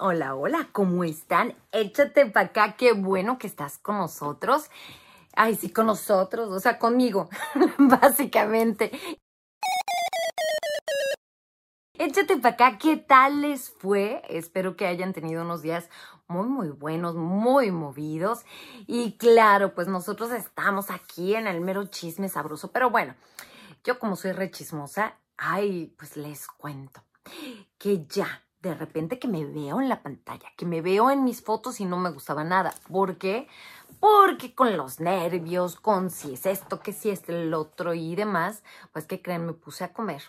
Hola, hola, ¿cómo están? Échate para acá, qué bueno que estás con nosotros. Ay, sí, con nosotros, o sea, conmigo, básicamente. Échate para acá, ¿qué tal les fue? Espero que hayan tenido unos días muy, muy buenos, muy movidos. Y claro, pues nosotros estamos aquí en el mero chisme sabroso, pero bueno, yo como soy rechismosa, ay, pues les cuento que ya de repente que me veo en la pantalla, que me veo en mis fotos y no me gustaba nada. ¿Por qué? Porque con los nervios, con si es esto, que si es el otro y demás, pues que creen, me puse a comer.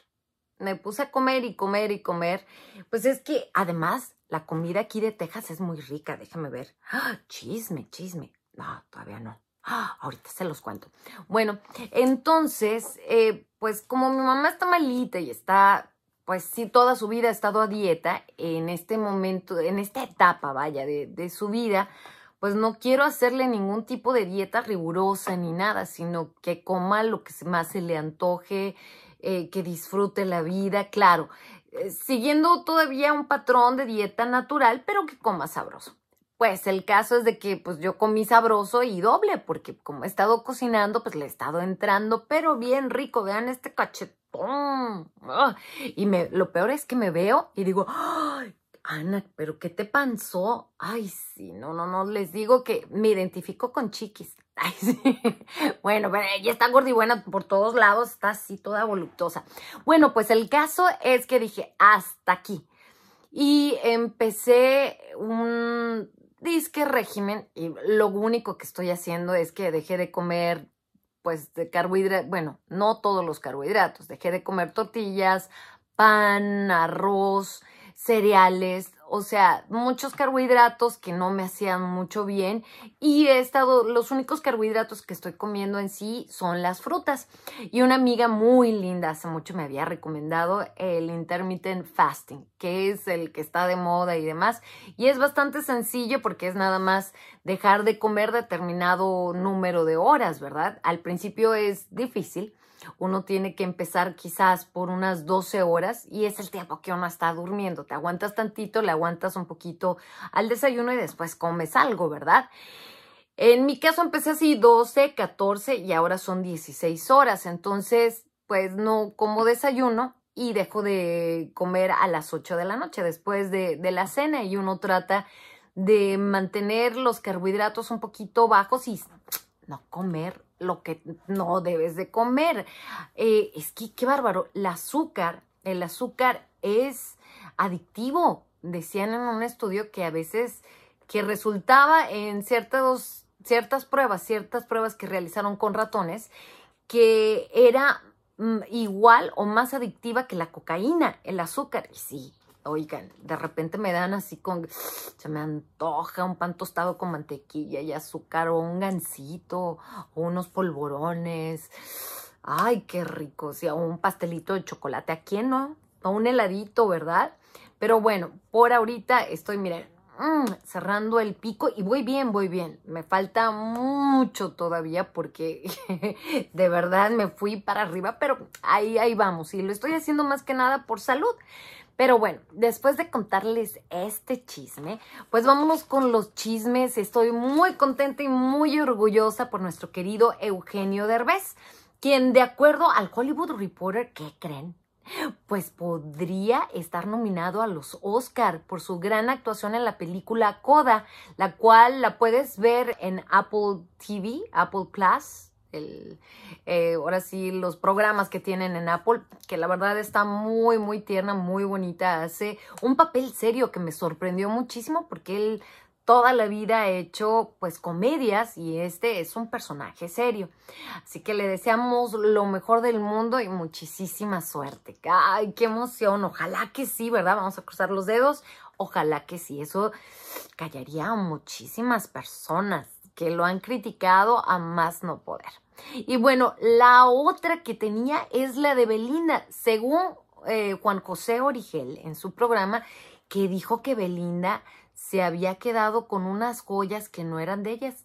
Me puse a comer y comer y comer. Pues es que además la comida aquí de Texas es muy rica, déjame ver. ¡Ah, chisme, chisme. No, todavía no. Ah, ahorita se los cuento. Bueno, entonces, eh, pues como mi mamá está malita y está pues sí, toda su vida ha estado a dieta, en este momento, en esta etapa, vaya, de, su vida, pues no quiero hacerle ningún tipo de dieta rigurosa ni nada, sino que coma lo que más se le antoje, eh, que disfrute la vida, claro, eh, siguiendo todavía un patrón de dieta natural, pero que coma sabroso. Pues el caso es de que pues yo comí sabroso y doble, porque como he estado cocinando, pues le he estado entrando, pero bien rico, vean este cachete. ¡Oh! Y me, lo peor es que me veo y digo, Ana, pero ¿qué te pasó? Ay, sí, no, no, no, les digo que me identifico con chiquis. Ay, sí. Bueno, pero ella está buena por todos lados, está así toda voluptuosa. Bueno, pues el caso es que dije, hasta aquí. Y empecé un disque régimen y lo único que estoy haciendo es que dejé de comer pues de carbohidratos, bueno, no todos los carbohidratos, dejé de comer tortillas, pan, arroz, cereales, o sea, muchos carbohidratos que no me hacían mucho bien y he estado, los únicos carbohidratos que estoy comiendo en sí son las frutas. Y una amiga muy linda hace mucho me había recomendado el intermittent fasting, que es el que está de moda y demás. Y es bastante sencillo porque es nada más dejar de comer determinado número de horas, ¿verdad? Al principio es difícil. Uno tiene que empezar quizás por unas 12 horas y es el tiempo que uno está durmiendo. Te aguantas tantito, la aguantas un poquito al desayuno y después comes algo, ¿verdad? En mi caso empecé así 12, 14 y ahora son 16 horas, entonces pues no como desayuno y dejo de comer a las 8 de la noche después de, la cena y uno trata de mantener los carbohidratos un poquito bajos y no comer lo que no debes de comer. Eh, es que, qué bárbaro, el azúcar, el azúcar es adictivo decían en un estudio que a veces que resultaba en ciertos, ciertas pruebas, ciertas pruebas que realizaron con ratones, que era mm, igual o más adictiva que la cocaína, el azúcar. Y sí, oigan, de repente me dan así con, se me antoja un pan tostado con mantequilla y azúcar o un gansito o unos polvorones. Ay, qué rico, o sea, un pastelito de chocolate. ¿A quién no? O un heladito, ¿verdad? Pero bueno, por ahorita estoy, miren, mm, cerrando el pico y voy bien, voy bien. Me falta mucho todavía porque de verdad me fui para arriba, pero ahí, ahí vamos. Y lo estoy haciendo más que nada por salud. Pero bueno, después de contarles este chisme, pues vámonos con los chismes. Estoy muy contenta y muy orgullosa por nuestro querido Eugenio Derbez, quien de acuerdo al Hollywood Reporter, ¿qué creen? pues podría estar nominado a los Oscar por su gran actuación en la película Coda, la cual la puedes ver en Apple TV, Apple Plus, el, eh, ahora sí, los programas que tienen en Apple, que la verdad está muy, muy tierna, muy bonita. Hace un papel serio que me sorprendió muchísimo porque él toda la vida ha hecho pues comedias y este es un personaje serio. Así que le deseamos lo mejor del mundo y muchísima suerte. ¡Ay, qué emoción! Ojalá que sí, ¿verdad? Vamos a cruzar los dedos. Ojalá que sí. Eso callaría a muchísimas personas que lo han criticado a más no poder. Y bueno, la otra que tenía es la de Belinda, según eh, Juan José Origel en su programa, que dijo que Belinda se había quedado con unas joyas que no eran de ellas,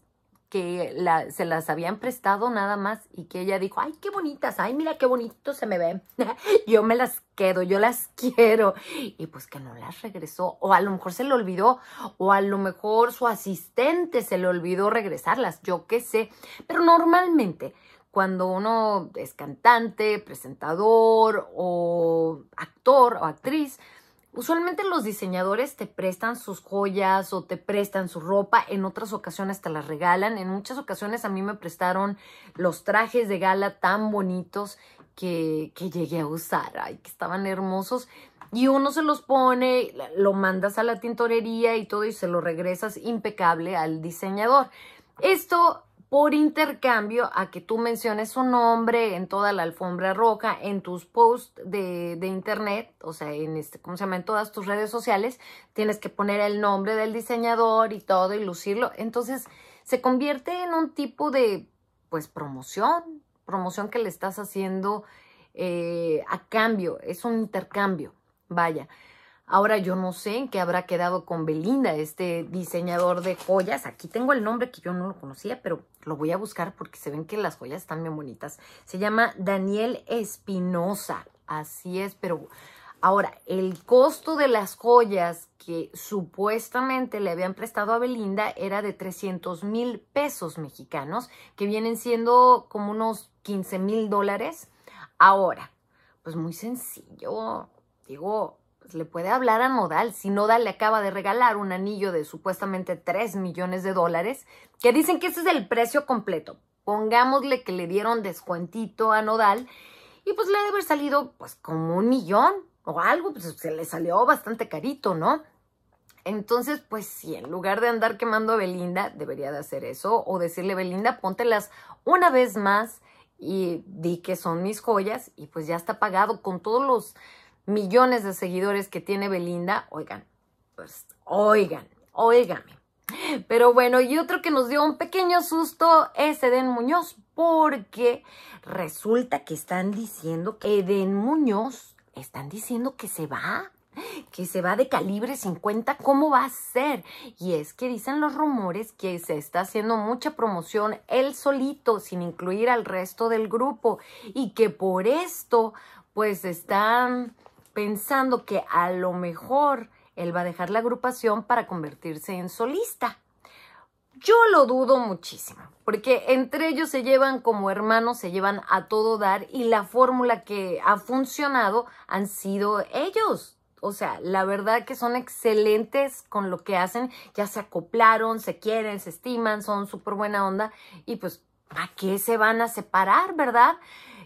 que se las habían prestado nada más y que ella dijo, ay, qué bonitas, ay, mira qué bonito se me ve, yo me las quedo, yo las quiero. Y pues que no las regresó, o a lo mejor se le olvidó, o a lo mejor su asistente se le olvidó regresarlas, yo qué sé. Pero normalmente cuando uno es cantante, presentador o actor o actriz, Usualmente los diseñadores te prestan sus joyas o te prestan su ropa, en otras ocasiones te las regalan, en muchas ocasiones a mí me prestaron los trajes de gala tan bonitos que, que llegué a usar, ay, que estaban hermosos. Y uno se los pone, lo mandas a la tintorería y todo y se lo regresas impecable al diseñador. Esto por intercambio a que tú menciones su nombre en toda la alfombra roja, en tus posts de, internet, o sea, en este, ¿cómo se llama? todas tus redes sociales, tienes que poner el nombre del diseñador y todo y lucirlo. Entonces, se convierte en un tipo de, pues, promoción, promoción que le estás haciendo eh, a cambio, es un intercambio, vaya. Ahora yo no sé en qué habrá quedado con Belinda, este diseñador de joyas. Aquí tengo el nombre que yo no lo conocía, pero lo voy a buscar porque se ven que las joyas están bien bonitas. Se llama Daniel Espinosa. Así es, pero ahora el costo de las joyas que supuestamente le habían prestado a Belinda era de 300 mil pesos mexicanos, que vienen siendo como unos 15 mil dólares. Ahora, pues muy sencillo, digo, pues, le puede hablar a Nodal si Nodal le acaba de regalar un anillo de supuestamente 3 millones de dólares, que dicen que ese es el precio completo. Pongámosle que le dieron descuentito a Nodal y pues le ha de haber salido pues como un millón o algo, pues se le salió bastante carito, ¿no? Entonces, pues sí, en lugar de andar quemando a Belinda, debería de hacer eso o decirle, Belinda, póntelas una vez más y di que son mis joyas y pues ya está pagado con todos los millones de seguidores que tiene Belinda, oigan, pues, oigan, oígame. Pero bueno, y otro que nos dio un pequeño susto es Eden Muñoz, porque resulta que están diciendo que Eden Muñoz, están diciendo que se va, que se va de calibre 50, ¿cómo va a ser? Y es que dicen los rumores que se está haciendo mucha promoción él solito, sin incluir al resto del grupo, y que por esto, pues están pensando que a lo mejor él va a dejar la agrupación para convertirse en solista. Yo lo dudo muchísimo, porque entre ellos se llevan como hermanos, se llevan a todo dar y la fórmula que ha funcionado han sido ellos. O sea, la verdad que son excelentes con lo que hacen, ya se acoplaron, se quieren, se estiman, son súper buena onda y pues, ¿a qué se van a separar, verdad?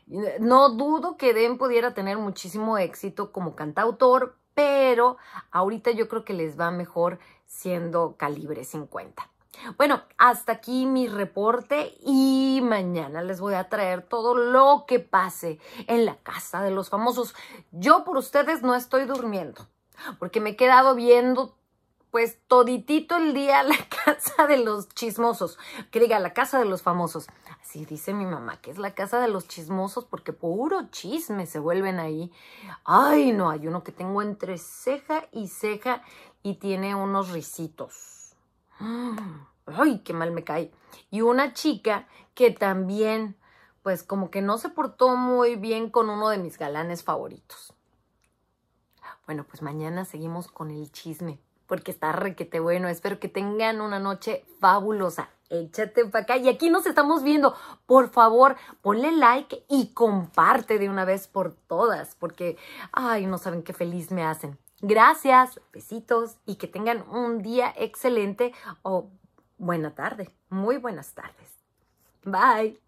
No dudo que Den pudiera tener muchísimo éxito como cantautor, pero ahorita yo creo que les va mejor siendo calibre 50. Bueno, hasta aquí mi reporte y mañana les voy a traer todo lo que pase en la casa de los famosos. Yo por ustedes no estoy durmiendo porque me he quedado viendo pues toditito el día a la casa de los chismosos, que diga la casa de los famosos. Así dice mi mamá, que es la casa de los chismosos porque puro chisme se vuelven ahí. Ay, no, hay uno que tengo entre ceja y ceja y tiene unos risitos. Ay, qué mal me cae. Y una chica que también, pues como que no se portó muy bien con uno de mis galanes favoritos. Bueno, pues mañana seguimos con el chisme porque está requete bueno. Espero que tengan una noche fabulosa. Échate para acá y aquí nos estamos viendo. Por favor, ponle like y comparte de una vez por todas, porque, ay, no saben qué feliz me hacen. Gracias, besitos y que tengan un día excelente o buena tarde, muy buenas tardes. Bye.